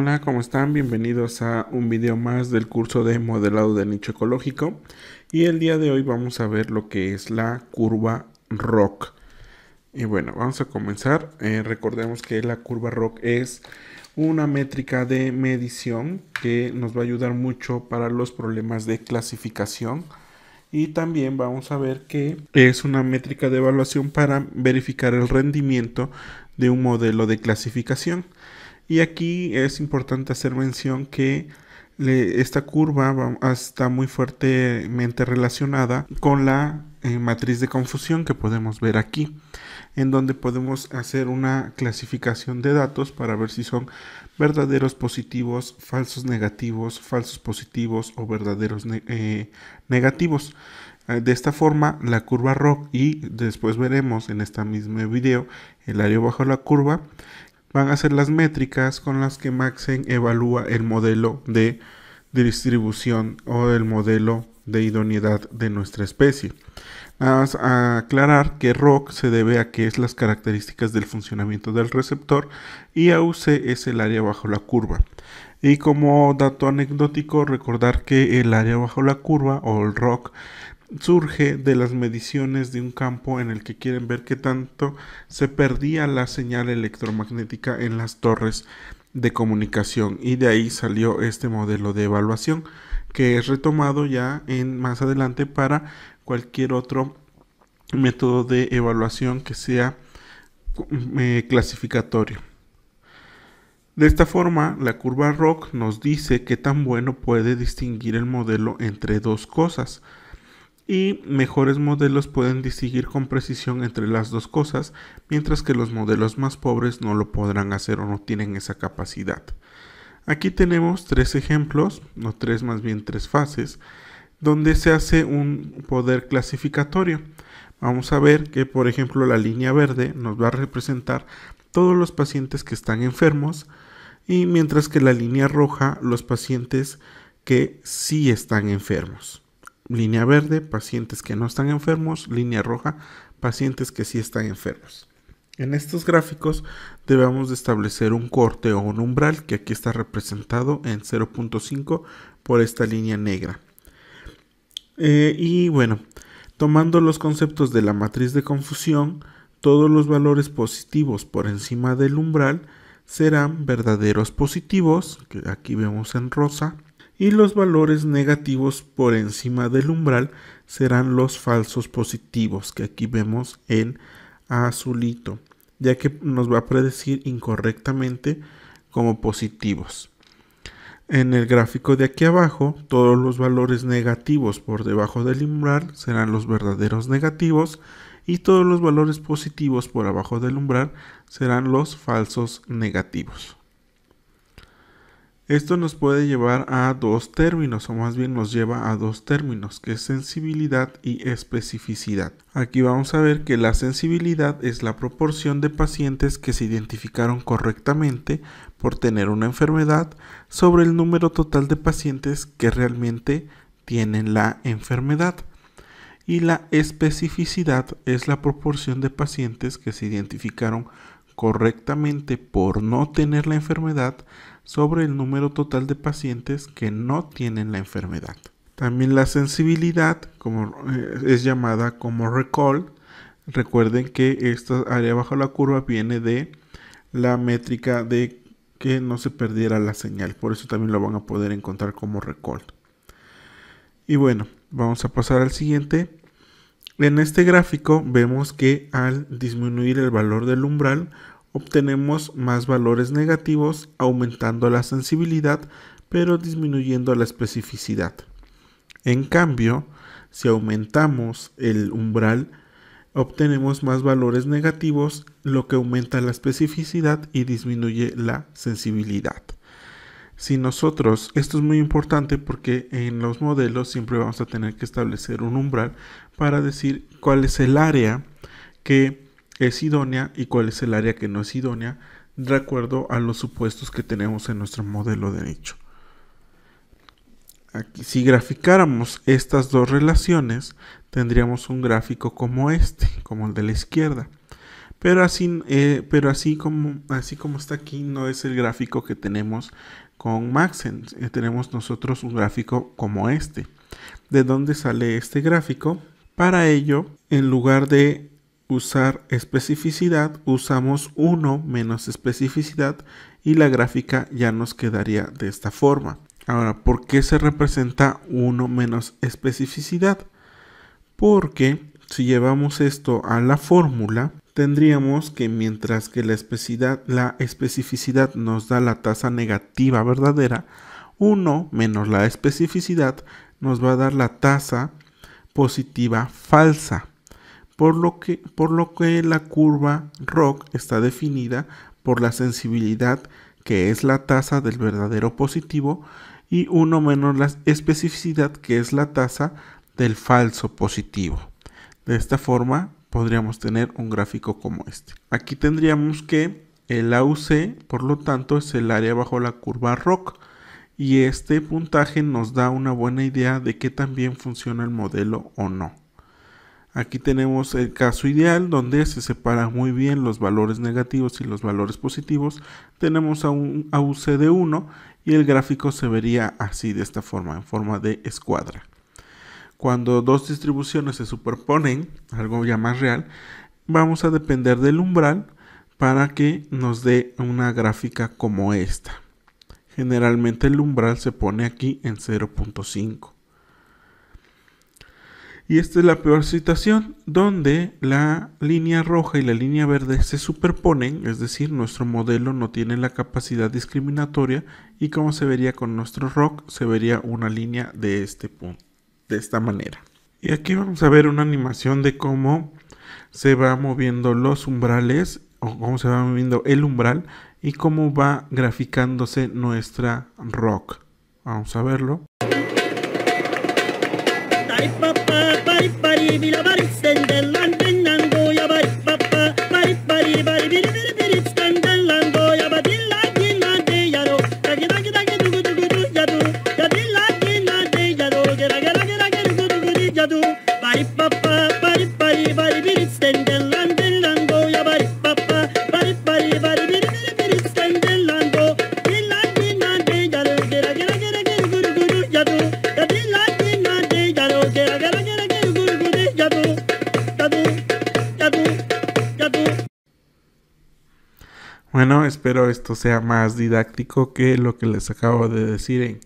Hola, ¿cómo están? Bienvenidos a un video más del curso de modelado de nicho ecológico y el día de hoy vamos a ver lo que es la curva ROC. Y bueno, vamos a comenzar. Eh, recordemos que la curva ROC es una métrica de medición que nos va a ayudar mucho para los problemas de clasificación. Y también vamos a ver que es una métrica de evaluación para verificar el rendimiento de un modelo de clasificación. Y aquí es importante hacer mención que esta curva ah, está muy fuertemente relacionada con la eh, matriz de confusión que podemos ver aquí, en donde podemos hacer una clasificación de datos para ver si son verdaderos positivos, falsos negativos, falsos positivos o verdaderos eh, negativos. Eh, de esta forma, la curva ROC y después veremos en este mismo video el área bajo la curva van a ser las métricas con las que Maxen evalúa el modelo de distribución o el modelo de idoneidad de nuestra especie. Nada más a aclarar que ROC se debe a que es las características del funcionamiento del receptor y AUC es el área bajo la curva. Y como dato anecdótico, recordar que el área bajo la curva o el ROC surge de las mediciones de un campo en el que quieren ver qué tanto se perdía la señal electromagnética en las torres de comunicación y de ahí salió este modelo de evaluación que es retomado ya en más adelante para cualquier otro método de evaluación que sea mm, eh, clasificatorio. De esta forma, la curva Rock nos dice qué tan bueno puede distinguir el modelo entre dos cosas, y mejores modelos pueden distinguir con precisión entre las dos cosas, mientras que los modelos más pobres no lo podrán hacer o no tienen esa capacidad. Aquí tenemos tres ejemplos, no tres, más bien tres fases, donde se hace un poder clasificatorio. Vamos a ver que, por ejemplo, la línea verde nos va a representar todos los pacientes que están enfermos y mientras que la línea roja los pacientes que sí están enfermos. Línea verde, pacientes que no están enfermos. Línea roja, pacientes que sí están enfermos. En estos gráficos debemos establecer un corte o un umbral que aquí está representado en 0.5 por esta línea negra. Eh, y bueno, tomando los conceptos de la matriz de confusión, todos los valores positivos por encima del umbral serán verdaderos positivos, que aquí vemos en rosa, y los valores negativos por encima del umbral serán los falsos positivos que aquí vemos en azulito, ya que nos va a predecir incorrectamente como positivos. En el gráfico de aquí abajo, todos los valores negativos por debajo del umbral serán los verdaderos negativos y todos los valores positivos por abajo del umbral serán los falsos negativos. Esto nos puede llevar a dos términos, o más bien nos lleva a dos términos, que es sensibilidad y especificidad. Aquí vamos a ver que la sensibilidad es la proporción de pacientes que se identificaron correctamente por tener una enfermedad sobre el número total de pacientes que realmente tienen la enfermedad. Y la especificidad es la proporción de pacientes que se identificaron correctamente por no tener la enfermedad sobre el número total de pacientes que no tienen la enfermedad. También la sensibilidad, como eh, es llamada como recall, recuerden que esta área bajo la curva viene de la métrica de que no se perdiera la señal, por eso también lo van a poder encontrar como recall. Y bueno, vamos a pasar al siguiente. En este gráfico vemos que al disminuir el valor del umbral obtenemos más valores negativos aumentando la sensibilidad pero disminuyendo la especificidad. En cambio, si aumentamos el umbral, obtenemos más valores negativos, lo que aumenta la especificidad y disminuye la sensibilidad. Si nosotros, esto es muy importante porque en los modelos siempre vamos a tener que establecer un umbral para decir cuál es el área que es idónea y cuál es el área que no es idónea de acuerdo a los supuestos que tenemos en nuestro modelo de Aquí, si graficáramos estas dos relaciones, tendríamos un gráfico como este, como el de la izquierda. Pero así, eh, pero así, como, así como está aquí, no es el gráfico que tenemos con Maxent, eh, tenemos nosotros un gráfico como este. ¿De dónde sale este gráfico? Para ello, en lugar de usar especificidad, usamos 1 menos especificidad y la gráfica ya nos quedaría de esta forma. Ahora, ¿por qué se representa 1 menos especificidad? Porque si llevamos esto a la fórmula, tendríamos que mientras que la especificidad, nos da la tasa negativa verdadera, 1 menos la especificidad nos va a dar la tasa positiva falsa por lo que, la curva ROC está definida por la sensibilidad que es la tasa del verdadero positivo y 1 menos la especificidad que es la tasa del falso positivo. De esta forma podríamos tener un gráfico como este. Aquí tendríamos que el AUC, por lo tanto, es el área bajo la curva ROC y este puntaje nos da una buena idea de que también funciona el modelo o no. Aquí tenemos el caso ideal donde se separan muy bien los valores negativos y los valores positivos. Tenemos a un AUC de 1 y el gráfico se vería así de esta forma, en forma de escuadra. Cuando dos distribuciones se superponen, algo ya más real, vamos a depender del umbral para que nos dé una gráfica como esta. Generalmente el umbral se pone aquí en 0.5. Y esta es la peor situación donde la línea roja y la línea verde se superponen, es decir, nuestro modelo no tiene la capacidad discriminatoria y como se vería con nuestro rock, se vería una línea de este punto, de esta manera. Y aquí vamos a ver una animación de cómo se va moviendo los umbrales o cómo se va moviendo el umbral y cómo va graficándose nuestra rock. Vamos a verlo. Bari, bari, bari, bari, bari, bari, bari, bari, bari, bueno, espero esto sea más didáctico que lo que les acabo de decir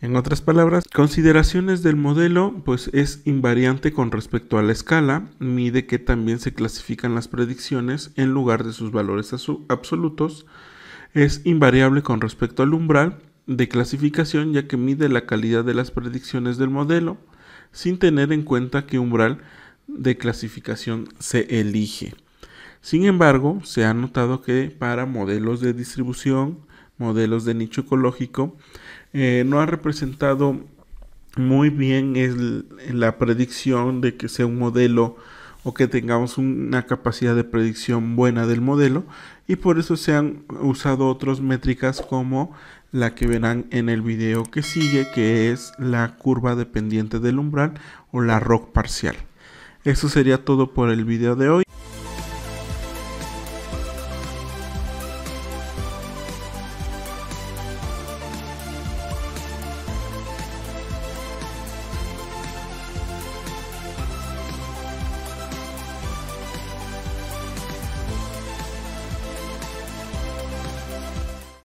en, otras palabras, consideraciones del modelo pues es invariante con respecto a la escala, mide que también se clasifican las predicciones en lugar de sus valores absolutos, es invariable con respecto al umbral de clasificación ya que mide la calidad de las predicciones del modelo sin tener en cuenta qué umbral de clasificación se elige. Sin embargo, se ha notado que para modelos de distribución, modelos de nicho ecológico, eh, no ha representado muy bien la predicción de que sea un modelo o que tengamos una capacidad de predicción buena del modelo y por eso se han usado otras métricas como la que verán en el video que sigue que es la curva dependiente del umbral o la ROC parcial. Eso sería todo por el video de hoy.